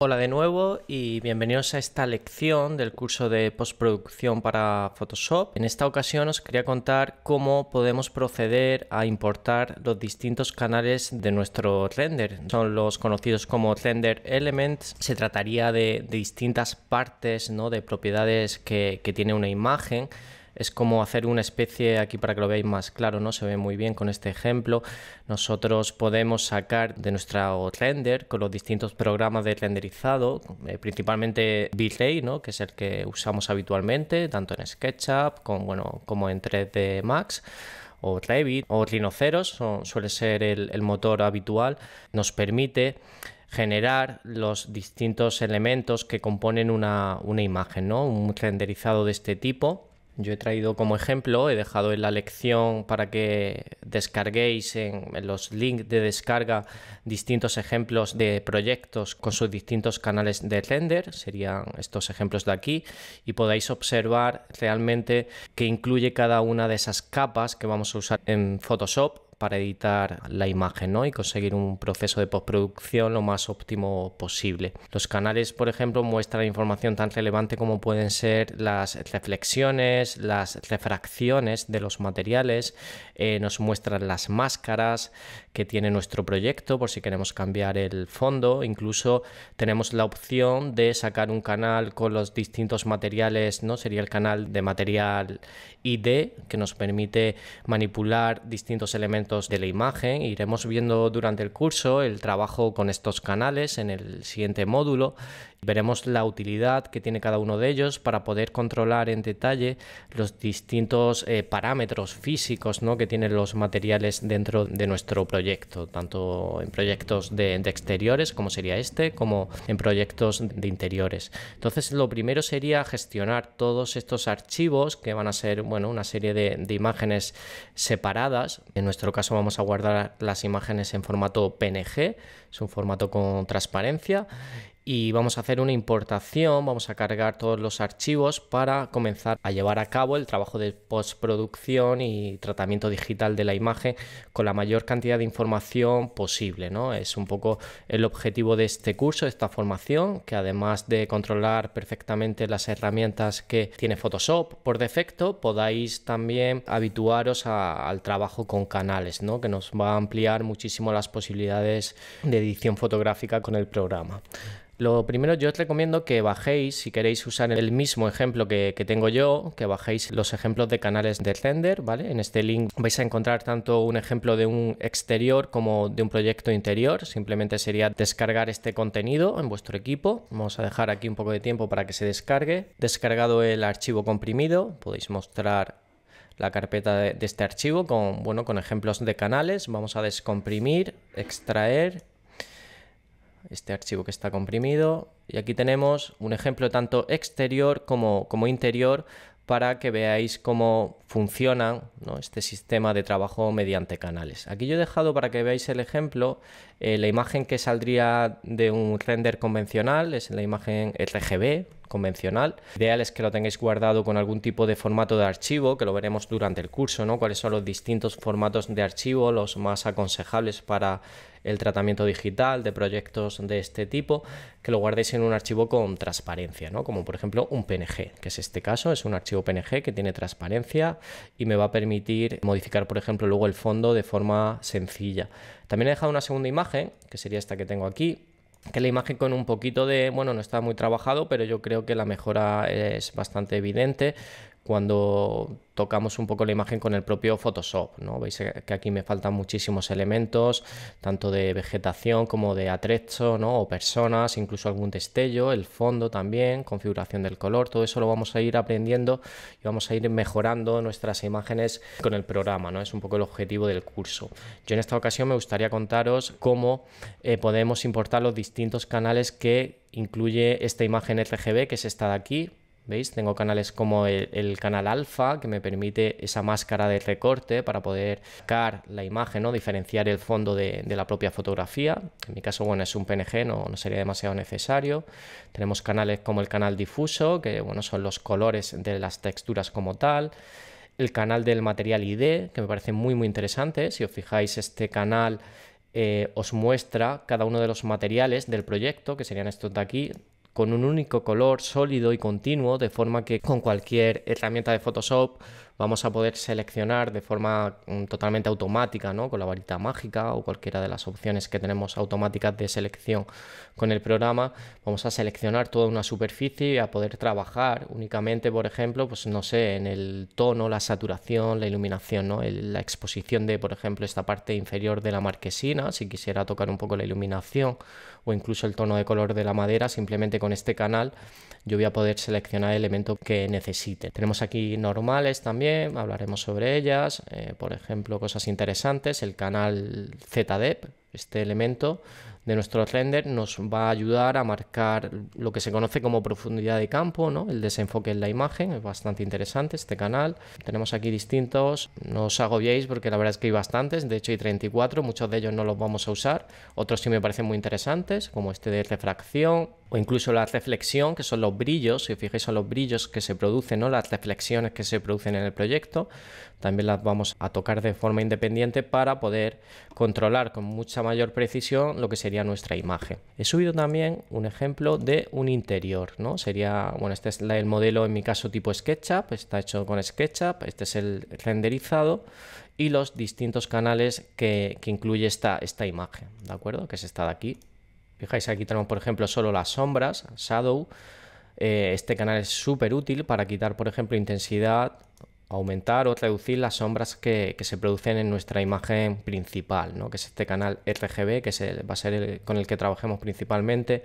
Hola de nuevo y bienvenidos a esta lección del curso de postproducción para Photoshop. En esta ocasión os quería contar cómo podemos proceder a importar los distintos canales de nuestro render. Son los conocidos como render elements. Se trataría de, distintas partes, ¿no? de propiedades que, que tiene una imagen es como hacer una especie, aquí para que lo veáis más claro, ¿no? Se ve muy bien con este ejemplo. Nosotros podemos sacar de nuestro render con los distintos programas de renderizado, eh, principalmente v ¿no? Que es el que usamos habitualmente, tanto en SketchUp con, bueno, como en 3D Max o Revit o Rhinoceros, suele ser el, motor habitual, nos permite generar los distintos elementos que componen una, una, imagen, ¿no? Un renderizado de este tipo yo he traído como ejemplo, he dejado en la lección para que descarguéis en, los links de descarga distintos ejemplos de proyectos con sus distintos canales de render, serían estos ejemplos de aquí, y podáis observar realmente que incluye cada una de esas capas que vamos a usar en Photoshop para editar la imagen y conseguir un proceso de postproducción lo más óptimo posible. Los canales, por ejemplo, muestran información tan relevante como pueden ser las reflexiones, las refracciones de los materiales, eh, nos muestran las máscaras que tiene nuestro proyecto por si queremos cambiar el fondo, incluso tenemos la opción de sacar un canal con los distintos materiales, ¿no? Sería el canal de material ID que nos permite manipular distintos elementos de la imagen. Iremos viendo durante el curso el trabajo con estos canales en el siguiente módulo Veremos la utilidad que tiene cada uno de ellos para poder controlar en detalle los distintos eh, parámetros físicos ¿no? que tienen los materiales dentro de nuestro proyecto, tanto en proyectos de, exteriores como sería este, como en proyectos de interiores. Entonces lo primero sería gestionar todos estos archivos que van a ser bueno, una serie de imágenes separadas. En nuestro caso vamos a guardar las imágenes en formato PNG, es un formato con transparencia y vamos a hacer una importación, vamos a cargar todos los archivos para comenzar a llevar a cabo el trabajo de postproducción y tratamiento digital de la imagen con la mayor cantidad de información posible, ¿no? Es un poco el objetivo de este curso, de esta formación, que además de controlar perfectamente las herramientas que tiene Photoshop por defecto, podáis también habituaros al trabajo con canales, ¿no? Que nos va a ampliar muchísimo las posibilidades de edición fotográfica con el programa. Lo primero yo os recomiendo que bajéis, si queréis usar el mismo ejemplo que, tengo yo, que bajéis los ejemplos de canales de render, ¿vale? En este link vais a encontrar tanto un ejemplo de un exterior como de un proyecto interior. Simplemente sería descargar este contenido en vuestro equipo. Vamos a dejar aquí un poco de tiempo para que se descargue. Descargado el archivo comprimido, podéis mostrar la carpeta de, este archivo con, bueno, con ejemplos de canales. Vamos a descomprimir, extraer este archivo que está comprimido. Y aquí tenemos un ejemplo tanto exterior como, como interior para que veáis cómo funciona ¿no? este sistema de trabajo mediante canales. Aquí yo he dejado para que veáis el ejemplo eh, la imagen que saldría de un render convencional, es la imagen RGB convencional. Ideal es que lo tengáis guardado con algún tipo de formato de archivo, que lo veremos durante el curso, ¿no? cuáles son los distintos formatos de archivo, los más aconsejables para el tratamiento digital de proyectos de este tipo, que lo guardéis en un archivo con transparencia, ¿no? como por ejemplo un PNG, que es este caso, es un archivo PNG que tiene transparencia y me va a permitir modificar, por ejemplo, luego el fondo de forma sencilla. También he dejado una segunda imagen, que sería esta que tengo aquí, que la imagen con un poquito de, bueno, no está muy trabajado, pero yo creo que la mejora es bastante evidente cuando tocamos un poco la imagen con el propio Photoshop. ¿no? Veis que aquí me faltan muchísimos elementos, tanto de vegetación como de atrecho, o personas, incluso algún destello, el fondo también, configuración del color, todo eso lo vamos a ir aprendiendo y vamos a ir mejorando nuestras imágenes con el programa, ¿no? es un poco el objetivo del curso. Yo en esta ocasión me gustaría contaros cómo eh, podemos importar los distintos canales que incluye esta imagen RGB, que es esta de aquí, ¿Veis? Tengo canales como el, canal alfa, que me permite esa máscara de recorte para poder sacar la imagen, o diferenciar el fondo de, la propia fotografía. En mi caso, bueno, es un PNG, no, no, sería demasiado necesario. Tenemos canales como el canal difuso, que bueno, son los colores de las texturas como tal. El canal del material ID, que me parece muy muy interesante. Si os fijáis, este canal eh, os muestra cada uno de los materiales del proyecto, que serían estos de aquí, con un único color sólido y continuo, de forma que con cualquier herramienta de Photoshop vamos a poder seleccionar de forma mm, totalmente automática, ¿no? con la varita mágica o cualquiera de las opciones que tenemos automáticas de selección con el programa, vamos a seleccionar toda una superficie y a poder trabajar únicamente, por ejemplo, pues no sé, en el tono, la saturación, la iluminación, ¿no? la exposición de, por ejemplo, esta parte inferior de la marquesina, si quisiera tocar un poco la iluminación o incluso el tono de color de la madera, simplemente con este canal yo voy a poder seleccionar el elemento que necesite. Tenemos aquí normales también hablaremos sobre ellas, eh, por ejemplo, cosas interesantes, el canal ZDEP, este elemento de nuestro render nos va a ayudar a marcar lo que se conoce como profundidad de campo, ¿no? el desenfoque en la imagen, es bastante interesante este canal. Tenemos aquí distintos, no os agobiéis porque la verdad es que hay bastantes, de hecho hay 34, muchos de ellos no los vamos a usar, otros sí me parecen muy interesantes, como este de refracción, o incluso la reflexión, que son los brillos, si fijáis son los brillos que se producen, o las reflexiones que se producen en el proyecto, también las vamos a tocar de forma independiente para poder controlar con mucha mayor precisión lo que sería nuestra imagen. He subido también un ejemplo de un interior, ¿no? Sería, bueno, este es el modelo en mi caso tipo SketchUp, está hecho con SketchUp, este es el renderizado y los distintos canales que, que incluye esta, esta imagen, ¿de acuerdo? Que es esta de aquí, Fijáis, aquí tenemos, por ejemplo, solo las sombras, shadow. Eh, este canal es súper útil para quitar, por ejemplo, intensidad, aumentar o reducir las sombras que, se producen en nuestra imagen principal, ¿no? que es este canal RGB, que se, va a ser el, con el que trabajemos principalmente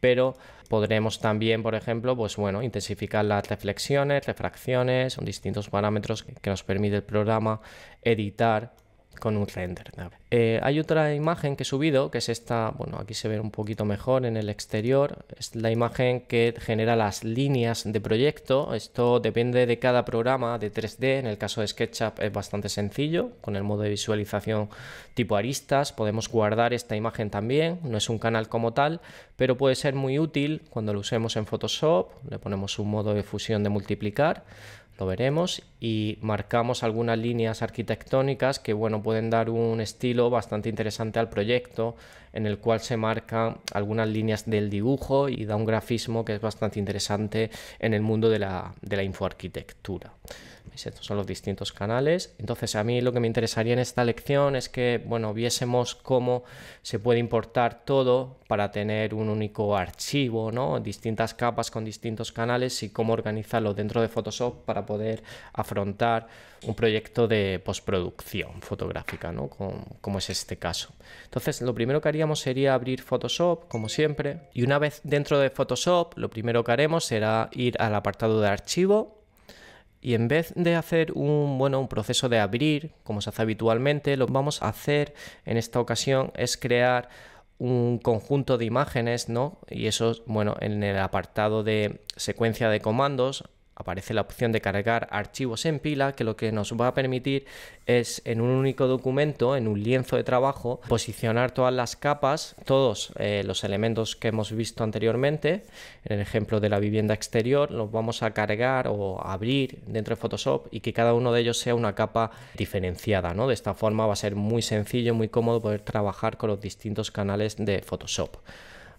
pero podremos también, por ejemplo, pues bueno, intensificar las reflexiones, refracciones, son distintos parámetros que nos permite el programa, editar con un render. Eh, hay otra imagen que he subido, que es esta, bueno, aquí se ve un poquito mejor en el exterior, es la imagen que genera las líneas de proyecto, esto depende de cada programa de 3D, en el caso de SketchUp es bastante sencillo, con el modo de visualización tipo aristas, podemos guardar esta imagen también, no es un canal como tal, pero puede ser muy útil cuando lo usemos en Photoshop, le ponemos un modo de fusión de multiplicar, lo veremos, y marcamos algunas líneas arquitectónicas que bueno, pueden dar un estilo bastante interesante al proyecto, en el cual se marcan algunas líneas del dibujo y da un grafismo que es bastante interesante en el mundo de la, de la infoarquitectura. Estos son los distintos canales. Entonces a mí lo que me interesaría en esta lección es que, bueno, viésemos cómo se puede importar todo para tener un único archivo, ¿no? Distintas capas con distintos canales y cómo organizarlo dentro de Photoshop para poder afrontar un proyecto de postproducción fotográfica, como es este caso. Entonces lo primero que haríamos sería abrir Photoshop, como siempre, y una vez dentro de Photoshop, lo primero que haremos será ir al apartado de archivo y en vez de hacer un, bueno, un proceso de abrir, como se hace habitualmente, lo que vamos a hacer en esta ocasión es crear un conjunto de imágenes, ¿no? Y eso, bueno, en el apartado de secuencia de comandos aparece la opción de cargar archivos en pila, que lo que nos va a permitir es en un único documento, en un lienzo de trabajo, posicionar todas las capas, todos eh, los elementos que hemos visto anteriormente. En el ejemplo de la vivienda exterior, los vamos a cargar o abrir dentro de Photoshop y que cada uno de ellos sea una capa diferenciada. ¿no? De esta forma va a ser muy sencillo, muy cómodo poder trabajar con los distintos canales de Photoshop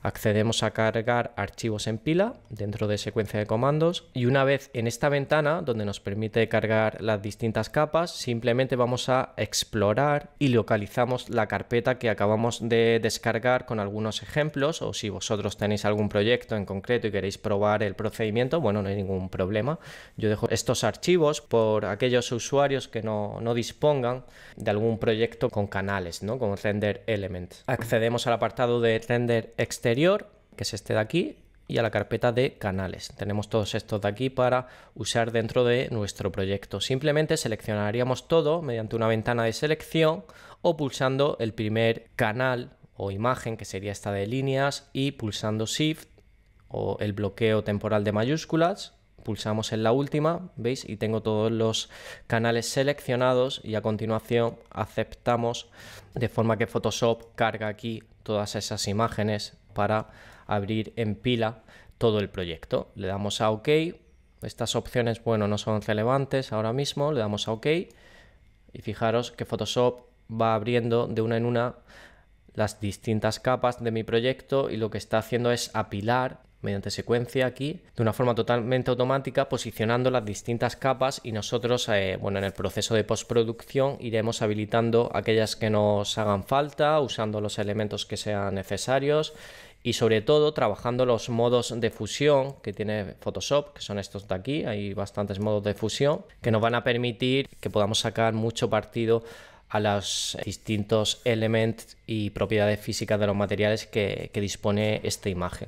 accedemos a cargar archivos en pila dentro de secuencia de comandos y una vez en esta ventana donde nos permite cargar las distintas capas simplemente vamos a explorar y localizamos la carpeta que acabamos de descargar con algunos ejemplos o si vosotros tenéis algún proyecto en concreto y queréis probar el procedimiento bueno no hay ningún problema yo dejo estos archivos por aquellos usuarios que no, no dispongan de algún proyecto con canales no con render element accedemos al apartado de render exterior que es este de aquí, y a la carpeta de canales. Tenemos todos estos de aquí para usar dentro de nuestro proyecto. Simplemente seleccionaríamos todo mediante una ventana de selección o pulsando el primer canal o imagen, que sería esta de líneas, y pulsando Shift o el bloqueo temporal de mayúsculas pulsamos en la última, ¿veis? Y tengo todos los canales seleccionados y a continuación aceptamos de forma que Photoshop carga aquí todas esas imágenes para abrir en pila todo el proyecto. Le damos a OK. Estas opciones, bueno, no son relevantes ahora mismo. Le damos a OK. Y fijaros que Photoshop va abriendo de una en una las distintas capas de mi proyecto y lo que está haciendo es apilar mediante secuencia aquí de una forma totalmente automática posicionando las distintas capas y nosotros eh, bueno en el proceso de postproducción iremos habilitando aquellas que nos hagan falta usando los elementos que sean necesarios y sobre todo trabajando los modos de fusión que tiene Photoshop, que son estos de aquí, hay bastantes modos de fusión que nos van a permitir que podamos sacar mucho partido a los distintos elementos y propiedades físicas de los materiales que, que dispone esta imagen.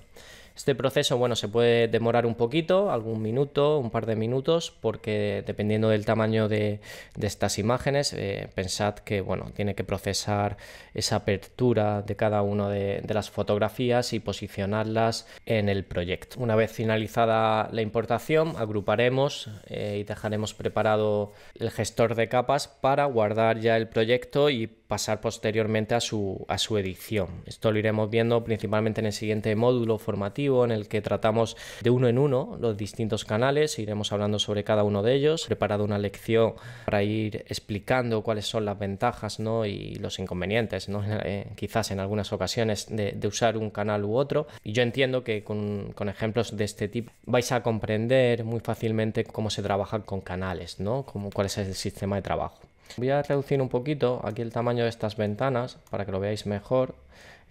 Este proceso, bueno, se puede demorar un poquito, algún minuto, un par de minutos, porque dependiendo del tamaño de, estas imágenes, eh, pensad que, bueno, tiene que procesar esa apertura de cada una de, las fotografías y posicionarlas en el proyecto. Una vez finalizada la importación, agruparemos eh, y dejaremos preparado el gestor de capas para guardar ya el proyecto y pasar posteriormente a su, a su edición. Esto lo iremos viendo principalmente en el siguiente módulo formativo en el que tratamos de uno en uno los distintos canales, iremos hablando sobre cada uno de ellos, he preparado una lección para ir explicando cuáles son las ventajas y los inconvenientes, eh, quizás en algunas ocasiones, de, usar un canal u otro. Y yo entiendo que con, con, ejemplos de este tipo vais a comprender muy fácilmente cómo se trabaja con canales, ¿no? Como, cuál es el sistema de trabajo. Voy a reducir un poquito aquí el tamaño de estas ventanas para que lo veáis mejor.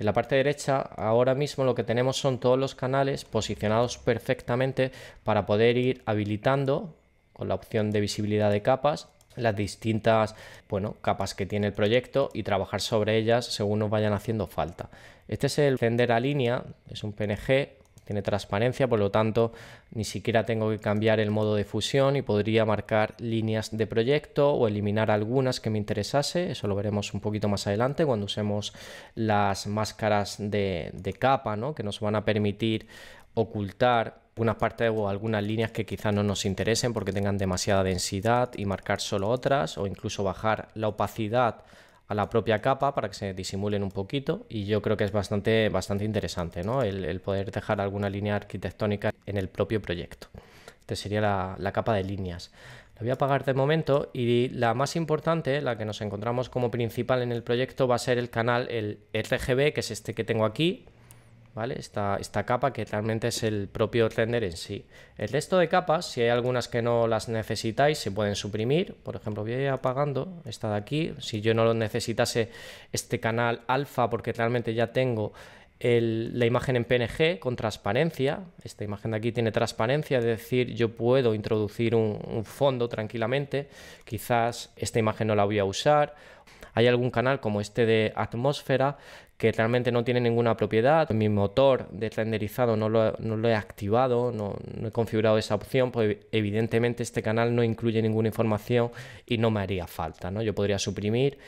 En la parte derecha ahora mismo lo que tenemos son todos los canales posicionados perfectamente para poder ir habilitando con la opción de visibilidad de capas las distintas bueno, capas que tiene el proyecto y trabajar sobre ellas según nos vayan haciendo falta. Este es el tender a línea, es un PNG tiene transparencia, por lo tanto, ni siquiera tengo que cambiar el modo de fusión y podría marcar líneas de proyecto o eliminar algunas que me interesase. Eso lo veremos un poquito más adelante cuando usemos las máscaras de, capa, ¿no? que nos van a permitir ocultar unas partes o algunas líneas que quizás no nos interesen porque tengan demasiada densidad y marcar solo otras o incluso bajar la opacidad la propia capa para que se disimulen un poquito y yo creo que es bastante, bastante interesante el, poder dejar alguna línea arquitectónica en el propio proyecto. Esta sería la, la, capa de líneas. lo voy a apagar de momento y la más importante, la que nos encontramos como principal en el proyecto, va a ser el canal, el RGB, que es este que tengo aquí, ¿vale? Esta, esta capa que realmente es el propio render en sí. El resto de capas, si hay algunas que no las necesitáis, se pueden suprimir. Por ejemplo, voy a ir apagando esta de aquí. Si yo no lo necesitase este canal alfa, porque realmente ya tengo la imagen en PNG con transparencia. Esta imagen de aquí tiene transparencia, es decir, yo puedo introducir un, fondo tranquilamente. Quizás esta imagen no la voy a usar. Hay algún canal como este de atmósfera que realmente no tiene ninguna propiedad. Mi motor de renderizado no lo, no lo he activado, no, he configurado esa opción, pues evidentemente este canal no incluye ninguna información y no me haría falta, ¿no? Yo podría suprimir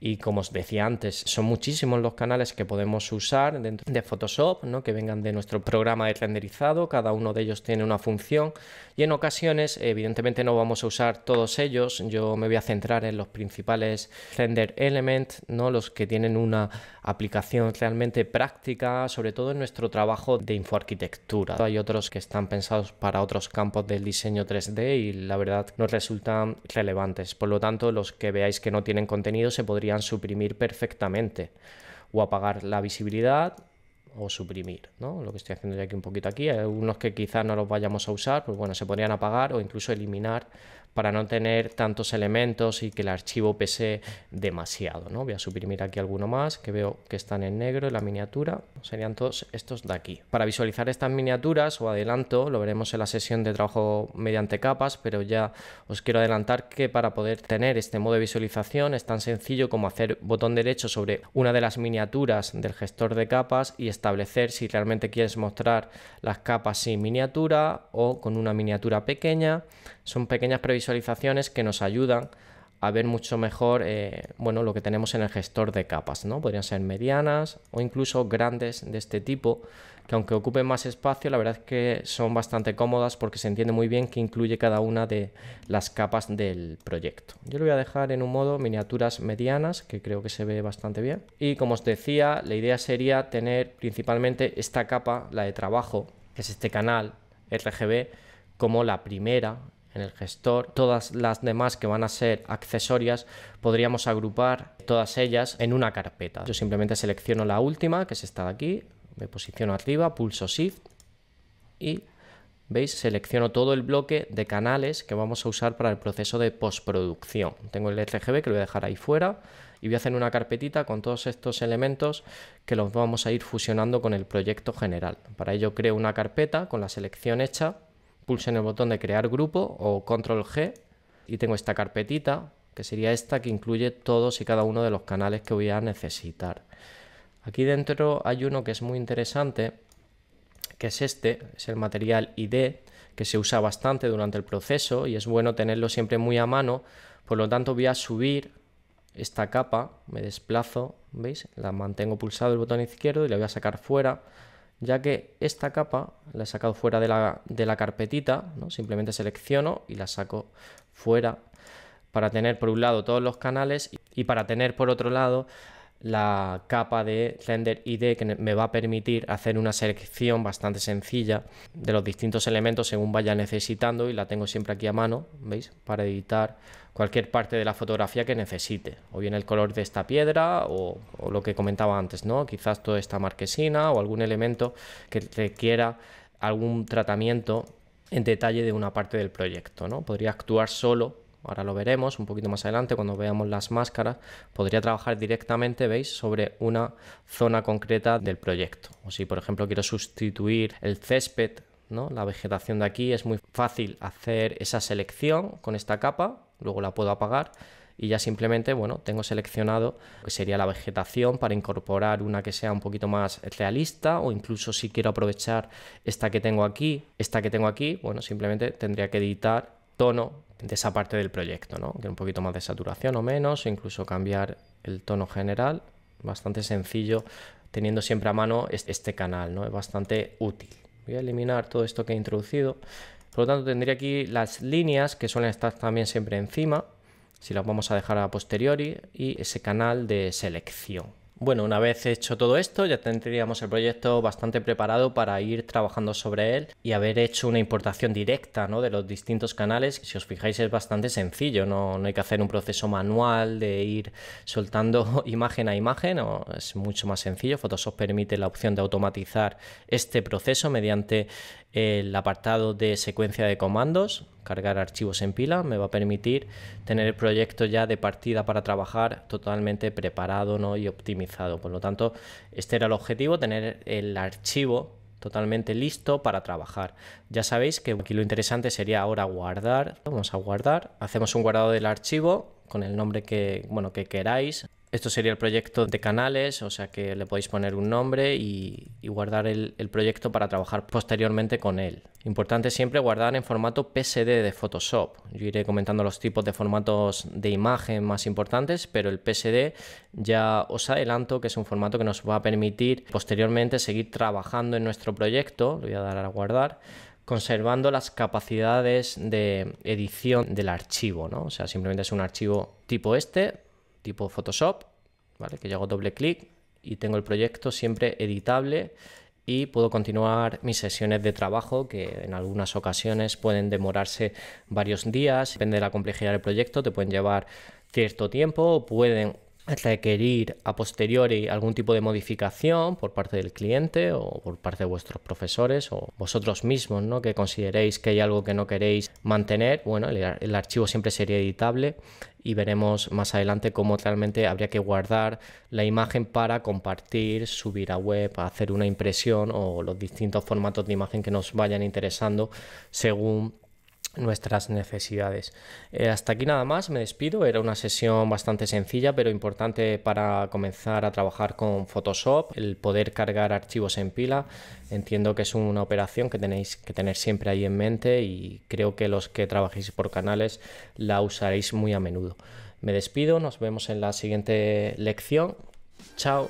y como os decía antes, son muchísimos los canales que podemos usar dentro de Photoshop, ¿no? que vengan de nuestro programa de renderizado, cada uno de ellos tiene una función y en ocasiones evidentemente no vamos a usar todos ellos, yo me voy a centrar en los principales render element, ¿no? los que tienen una aplicación realmente práctica, sobre todo en nuestro trabajo de infoarquitectura. Hay otros que están pensados para otros campos del diseño 3D y la verdad nos resultan relevantes, por lo tanto los que veáis que no tienen contenido se podrían suprimir perfectamente o apagar la visibilidad o suprimir, ¿no? Lo que estoy haciendo ya aquí un poquito aquí, unos que quizás no los vayamos a usar, pues bueno, se podrían apagar o incluso eliminar para no tener tantos elementos y que el archivo pese demasiado. ¿no? Voy a suprimir aquí alguno más que veo que están en negro en la miniatura. Serían todos estos de aquí. Para visualizar estas miniaturas o adelanto, lo veremos en la sesión de trabajo mediante capas, pero ya os quiero adelantar que para poder tener este modo de visualización es tan sencillo como hacer botón derecho sobre una de las miniaturas del gestor de capas y establecer si realmente quieres mostrar las capas sin miniatura o con una miniatura pequeña. Son pequeñas previsiones visualizaciones que nos ayudan a ver mucho mejor eh, bueno, lo que tenemos en el gestor de capas. ¿no? Podrían ser medianas o incluso grandes de este tipo, que aunque ocupen más espacio, la verdad es que son bastante cómodas porque se entiende muy bien que incluye cada una de las capas del proyecto. Yo lo voy a dejar en un modo miniaturas medianas, que creo que se ve bastante bien. Y como os decía, la idea sería tener principalmente esta capa, la de trabajo, que es este canal RGB, como la primera en el gestor. Todas las demás que van a ser accesorias podríamos agrupar todas ellas en una carpeta. Yo simplemente selecciono la última, que es esta de aquí, me posiciono arriba, pulso Shift y ¿Veis? Selecciono todo el bloque de canales que vamos a usar para el proceso de postproducción. Tengo el RGB que lo voy a dejar ahí fuera y voy a hacer una carpetita con todos estos elementos que los vamos a ir fusionando con el proyecto general. Para ello creo una carpeta con la selección hecha pulso en el botón de crear grupo o control G y tengo esta carpetita que sería esta que incluye todos y cada uno de los canales que voy a necesitar. Aquí dentro hay uno que es muy interesante, que es este, es el material ID, que se usa bastante durante el proceso y es bueno tenerlo siempre muy a mano. Por lo tanto voy a subir esta capa, me desplazo, ¿veis? La mantengo pulsado el botón izquierdo y la voy a sacar fuera ya que esta capa la he sacado fuera de la, carpetita, ¿no? simplemente selecciono y la saco fuera para tener por un lado todos los canales y para tener por otro lado la capa de Blender ID que me va a permitir hacer una selección bastante sencilla de los distintos elementos según vaya necesitando y la tengo siempre aquí a mano, ¿veis? Para editar cualquier parte de la fotografía que necesite, o bien el color de esta piedra o, lo que comentaba antes, ¿no? Quizás toda esta marquesina o algún elemento que requiera algún tratamiento en detalle de una parte del proyecto, ¿no? Podría actuar solo ahora lo veremos un poquito más adelante cuando veamos las máscaras, podría trabajar directamente, veis, sobre una zona concreta del proyecto. O si, por ejemplo, quiero sustituir el césped, ¿no? la vegetación de aquí, es muy fácil hacer esa selección con esta capa, luego la puedo apagar y ya simplemente, bueno, tengo seleccionado que sería la vegetación para incorporar una que sea un poquito más realista o incluso si quiero aprovechar esta que tengo aquí, esta que tengo aquí, bueno, simplemente tendría que editar tono de esa parte del proyecto, ¿no? Que un poquito más de saturación o menos, o incluso cambiar el tono general, bastante sencillo teniendo siempre a mano este canal, ¿no? Es bastante útil. Voy a eliminar todo esto que he introducido por lo tanto, tendría aquí las líneas que suelen estar también siempre encima, si las vamos a dejar a posteriori, y ese canal de selección. Bueno, una vez hecho todo esto, ya tendríamos el proyecto bastante preparado para ir trabajando sobre él y haber hecho una importación directa ¿no? de los distintos canales. Si os fijáis, es bastante sencillo, no, no hay que hacer un proceso manual de ir soltando imagen a imagen, o es mucho más sencillo. Photoshop permite la opción de automatizar este proceso mediante el apartado de secuencia de comandos, cargar archivos en pila, me va a permitir tener el proyecto ya de partida para trabajar totalmente preparado ¿no? y optimizado. Por lo tanto, este era el objetivo, tener el archivo totalmente listo para trabajar. Ya sabéis que aquí lo interesante sería ahora guardar. Vamos a guardar. Hacemos un guardado del archivo con el nombre que, bueno, que queráis. Esto sería el proyecto de canales, o sea que le podéis poner un nombre y, guardar el, proyecto para trabajar posteriormente con él. Importante siempre guardar en formato PSD de Photoshop. Yo iré comentando los tipos de formatos de imagen más importantes, pero el PSD ya os adelanto que es un formato que nos va a permitir posteriormente seguir trabajando en nuestro proyecto. Lo voy a dar a guardar conservando las capacidades de edición del archivo, ¿no? O sea, simplemente es un archivo tipo este, tipo Photoshop, ¿vale? Que yo hago doble clic y tengo el proyecto siempre editable y puedo continuar mis sesiones de trabajo que en algunas ocasiones pueden demorarse varios días, depende de la complejidad del proyecto, te pueden llevar cierto tiempo, pueden requerir a posteriori algún tipo de modificación por parte del cliente o por parte de vuestros profesores o vosotros mismos, ¿no? Que consideréis que hay algo que no queréis mantener. Bueno, el, el archivo siempre sería editable y veremos más adelante cómo realmente habría que guardar la imagen para compartir, subir a web, hacer una impresión o los distintos formatos de imagen que nos vayan interesando según nuestras necesidades. Eh, hasta aquí nada más, me despido. Era una sesión bastante sencilla, pero importante para comenzar a trabajar con Photoshop, el poder cargar archivos en pila. Entiendo que es una operación que tenéis que tener siempre ahí en mente y creo que los que trabajéis por canales la usaréis muy a menudo. Me despido, nos vemos en la siguiente lección. Chao.